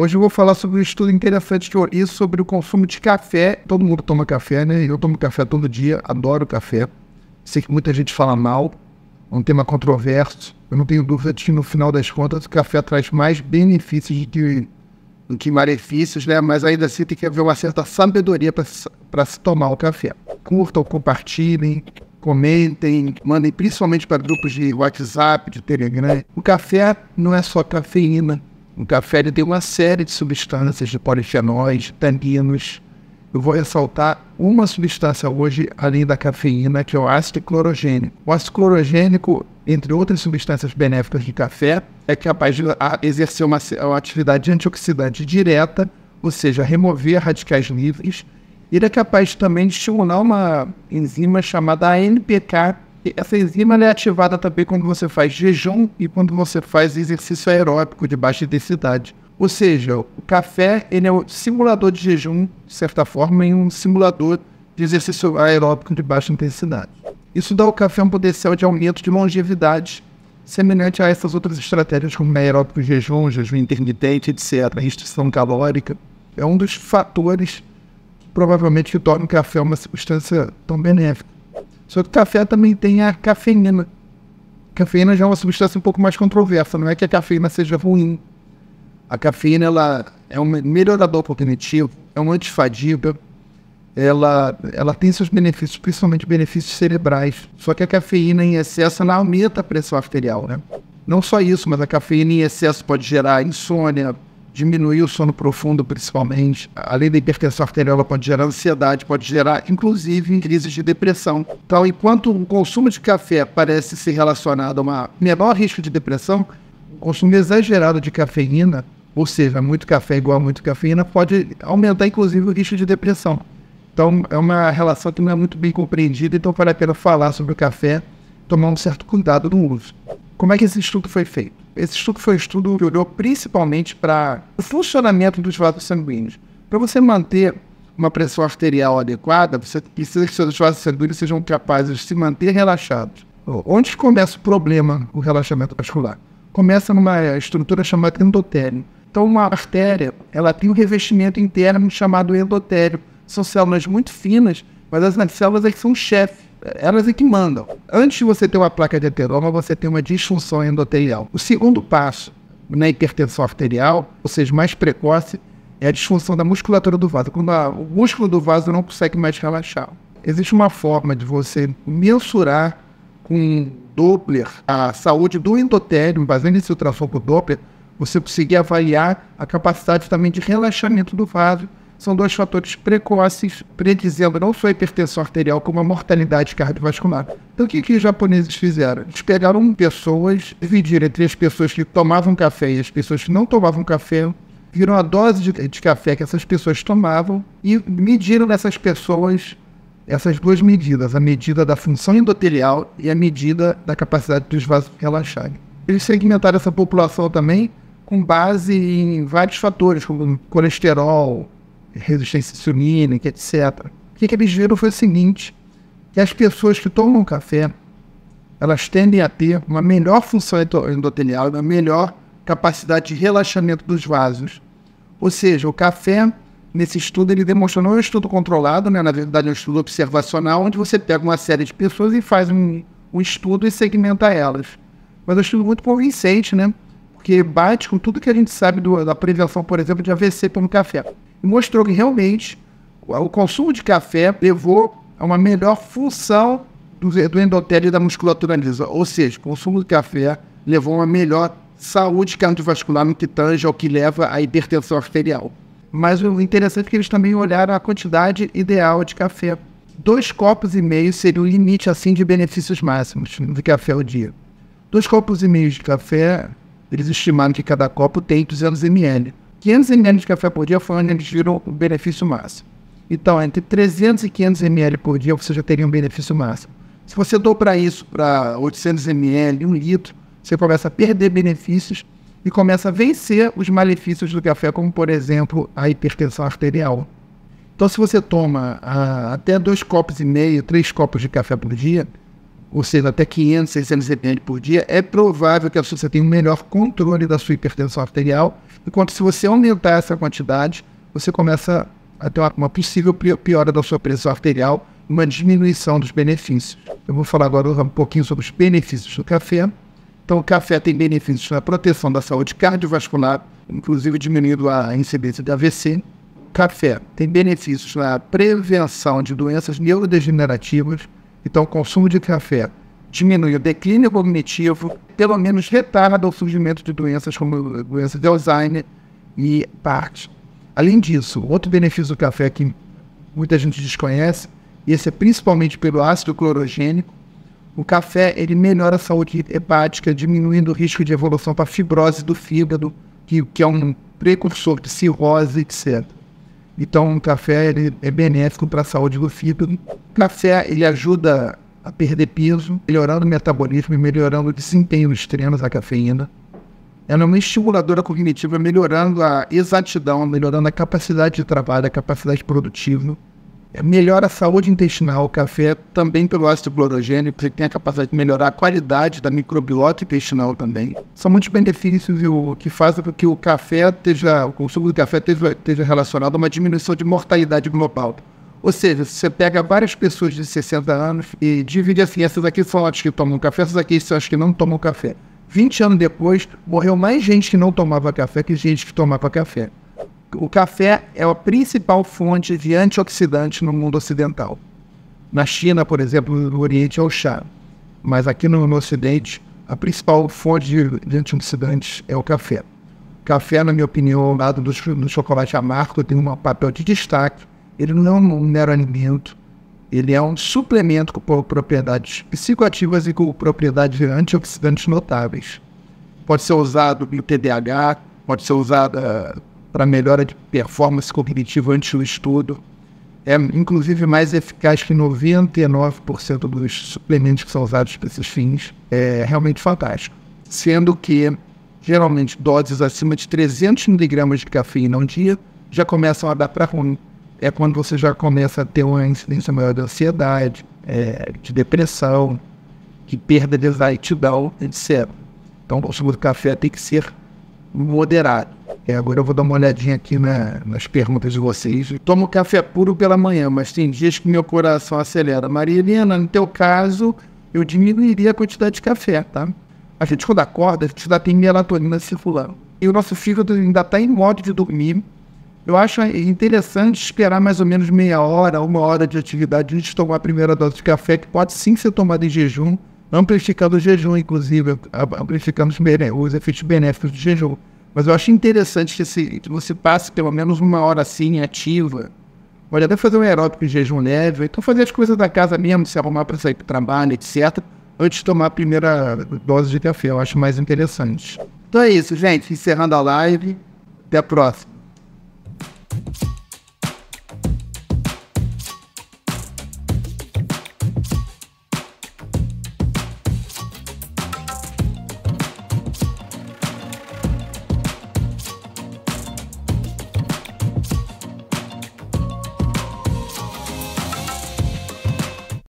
Hoje eu vou falar sobre um estudo interessante que eu li sobre o consumo de café. Todo mundo toma café, né? Eu tomo café todo dia, adoro café. Sei que muita gente fala mal, é um tema controverso. Eu não tenho dúvida de que no final das contas o café traz mais benefícios do que, do que malefícios, né? Mas ainda assim tem que haver uma certa sabedoria para se tomar o café. Curtam, compartilhem, comentem, mandem principalmente para grupos de WhatsApp, de Telegram. O café não é só cafeína o café ele tem uma série de substâncias, de polifenóis, taninos. Eu vou ressaltar uma substância hoje, além da cafeína, que é o ácido clorogênico. O ácido clorogênico, entre outras substâncias benéficas do café, é capaz de exercer uma, uma atividade antioxidante direta, ou seja, remover radicais livres. Ele é capaz também de estimular uma enzima chamada ANPK, essa enzima é ativada também quando você faz jejum e quando você faz exercício aeróbico de baixa intensidade. Ou seja, o café ele é um simulador de jejum, de certa forma, e um simulador de exercício aeróbico de baixa intensidade. Isso dá ao café um potencial de aumento de longevidade, semelhante a essas outras estratégias como aeróbico jejum, jejum intermitente, etc., restrição calórica. É um dos fatores, provavelmente, que torna o café uma substância tão benéfica. Só que o café também tem a cafeína. cafeína já é uma substância um pouco mais controversa. Não é que a cafeína seja ruim. A cafeína ela é um melhorador cognitivo, é um antifadiga. Ela, ela tem seus benefícios, principalmente benefícios cerebrais. Só que a cafeína em excesso ela aumenta a pressão arterial, né? Não só isso, mas a cafeína em excesso pode gerar insônia, diminuir o sono profundo, principalmente. Além da hipertensão arterial, ela pode gerar ansiedade, pode gerar, inclusive, crises de depressão. Então, enquanto o consumo de café parece ser relacionado a uma menor risco de depressão, o consumo exagerado de cafeína, ou seja, muito café igual a muito cafeína, pode aumentar, inclusive, o risco de depressão. Então, é uma relação que não é muito bem compreendida, então vale a pena falar sobre o café, tomar um certo cuidado no uso. Como é que esse estudo foi feito? Esse estudo foi um estudo que olhou principalmente para o funcionamento dos vasos sanguíneos. Para você manter uma pressão arterial adequada, você precisa que seus vasos sanguíneos sejam capazes de se manter relaxados. Onde começa o problema o relaxamento vascular? Começa numa estrutura chamada endotélio. Então, uma artéria, ela tem um revestimento interno chamado endotélio. São células muito finas, mas as células é que são chefe elas é que mandam. Antes de você ter uma placa de ateroma, você tem uma disfunção endotelial. O segundo passo na hipertensão arterial, ou seja, mais precoce, é a disfunção da musculatura do vaso. Quando a, o músculo do vaso não consegue mais relaxar. Existe uma forma de você mensurar com Doppler a saúde do endotélio, baseando esse ultrassom com Doppler, você conseguir avaliar a capacidade também de relaxamento do vaso são dois fatores precoces predizendo não só a hipertensão arterial, como a mortalidade cardiovascular. Então, o que, que os japoneses fizeram? Eles pegaram pessoas, dividiram entre as pessoas que tomavam café e as pessoas que não tomavam café, viram a dose de, de café que essas pessoas tomavam e mediram nessas pessoas essas duas medidas, a medida da função endotelial e a medida da capacidade dos vasos relaxarem. Eles segmentaram essa população também com base em vários fatores, como colesterol, resistência insulínica, etc. O que, que eles viram foi o seguinte, que as pessoas que tomam café, elas tendem a ter uma melhor função endotelial, uma melhor capacidade de relaxamento dos vasos. Ou seja, o café, nesse estudo, ele demonstrou, não é um estudo controlado, né? na verdade é um estudo observacional, onde você pega uma série de pessoas e faz um, um estudo e segmenta elas. Mas é um estudo muito convincente, né? Porque bate com tudo que a gente sabe do, da prevenção, por exemplo, de AVC pelo café mostrou que realmente o consumo de café levou a uma melhor função do endotélio e da musculatura lisa. Ou seja, o consumo de café levou a uma melhor saúde cardiovascular no que tange ao que leva à hipertensão arterial. Mas o interessante é que eles também olharam a quantidade ideal de café. Dois copos e meio seria o limite assim de benefícios máximos de café ao dia. Dois copos e meio de café, eles estimaram que cada copo tem 200 ml. 500 ml de café por dia foi onde eles viram o benefício máximo. Então, entre 300 e 500 ml por dia, você já teria um benefício máximo. Se você dobrar isso para 800 ml, um litro, você começa a perder benefícios e começa a vencer os malefícios do café, como, por exemplo, a hipertensão arterial. Então, se você toma ah, até dois copos e meio, três copos de café por dia, ou seja, até 500, 600 mg por dia, é provável que a pessoa tenha um melhor controle da sua hipertensão arterial, enquanto se você aumentar essa quantidade, você começa a ter uma, uma possível piora da sua pressão arterial, uma diminuição dos benefícios. Eu vou falar agora um pouquinho sobre os benefícios do café. Então, o café tem benefícios na proteção da saúde cardiovascular, inclusive diminuindo a incidência de AVC. O café tem benefícios na prevenção de doenças neurodegenerativas, então, o consumo de café diminui o declínio cognitivo, pelo menos retarda o surgimento de doenças como doença de Alzheimer e Parkinson. Além disso, outro benefício do café que muita gente desconhece, e esse é principalmente pelo ácido clorogênico, o café ele melhora a saúde hepática, diminuindo o risco de evolução para fibrose do fígado, que, que é um precursor de cirrose, etc. Então, o café ele é benéfico para a saúde do fígado. O café ele ajuda a perder peso, melhorando o metabolismo e melhorando o desempenho dos treinos da cafeína. Ela é uma estimuladora cognitiva, melhorando a exatidão, melhorando a capacidade de trabalho, a capacidade produtiva. É, melhora a saúde intestinal. O café também pelo ácido clorogênico, ele tem a capacidade de melhorar a qualidade da microbiota intestinal também. São muitos benefícios que fazem com que o café esteja, o consumo do café esteja relacionado a uma diminuição de mortalidade global. Ou seja, você pega várias pessoas de 60 anos e divide assim, essas aqui são as que tomam café, essas aqui são as que não tomam café. 20 anos depois, morreu mais gente que não tomava café que gente que tomava café o café é a principal fonte de antioxidante no mundo ocidental. Na China, por exemplo, no Oriente é o chá, mas aqui no, no Ocidente, a principal fonte de, de antioxidantes é o café. café, na minha opinião, ao lado do, do chocolate amargo, tem um papel de destaque. Ele não é um mero alimento, ele é um suplemento com propriedades psicoativas e com propriedades antioxidantes notáveis. Pode ser usado no TDAH, pode ser usado uh, para melhora de performance cognitiva antes do estudo. É, inclusive, mais eficaz que 99% dos suplementos que são usados para esses fins. É realmente fantástico. Sendo que, geralmente, doses acima de 300 miligramas de cafeína um dia já começam a dar para ruim. É quando você já começa a ter uma incidência maior de ansiedade, é, de depressão, de perda de exatidão, etc. Então, o consumo do café tem que ser moderado. É, agora eu vou dar uma olhadinha aqui na, nas perguntas de vocês. Tomo café puro pela manhã, mas tem dias que meu coração acelera. Maria Helena, no teu caso, eu diminuiria a quantidade de café, tá? A gente, quando acorda, a gente ainda tem melatonina circulando. E o nosso fígado ainda está em modo de dormir. Eu acho interessante esperar mais ou menos meia hora, uma hora de atividade antes de tomar a primeira dose de café, que pode sim ser tomada em jejum amplificando o jejum, inclusive, amplificando os, efeitos benéficos do jejum. Mas eu acho interessante que, se, você passe pelo menos uma hora assim, ativa. Pode até fazer um aeróbico em jejum leve, então fazer as coisas da casa mesmo, se arrumar para sair para o trabalho, etc., antes de tomar a primeira dose de café. Eu acho mais interessante. Então é isso, gente. Encerrando a live. Até a próxima.